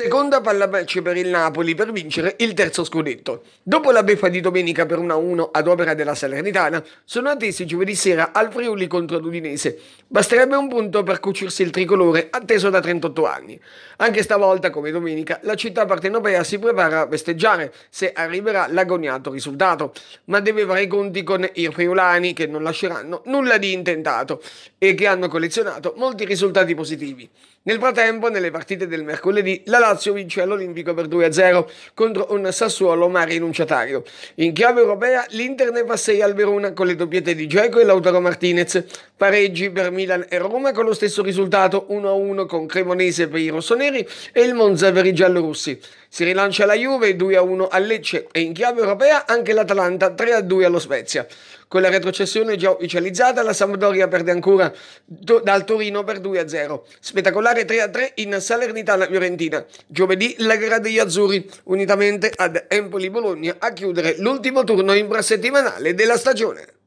Seconda palla pallamerce per il Napoli per vincere il terzo scudetto. Dopo la beffa di domenica per 1-1 ad opera della Salernitana, sono attesi giovedì sera al Friuli contro l'Udinese. Basterebbe un punto per cucirsi il tricolore atteso da 38 anni. Anche stavolta, come domenica, la città partenopea si prepara a festeggiare se arriverà l'agoniato risultato, ma deve fare i conti con i friulani che non lasceranno nulla di intentato e che hanno collezionato molti risultati positivi. Nel frattempo, nelle partite del mercoledì, la Lazio vince all'Olimpico per 2-0 contro un Sassuolo ma rinunciatario. In chiave europea l'Inter ne fa 6 al Verona con le doppiette di Geco e Lautaro Martinez. Pareggi per Milan e Roma con lo stesso risultato 1-1 con Cremonese per i rossoneri e il Monza per i giallorussi. Si rilancia la Juve 2-1 a Lecce e in chiave europea anche l'Atalanta 3-2 allo Spezia. Con la retrocessione già ufficializzata, la Sampdoria perde ancora do, dal Torino per 2-0. Spettacolare 3-3 in Salernitana-Fiorentina. Giovedì la gara degli Azzurri, unitamente ad Empoli-Bologna, a chiudere l'ultimo turno infrasettimanale della stagione.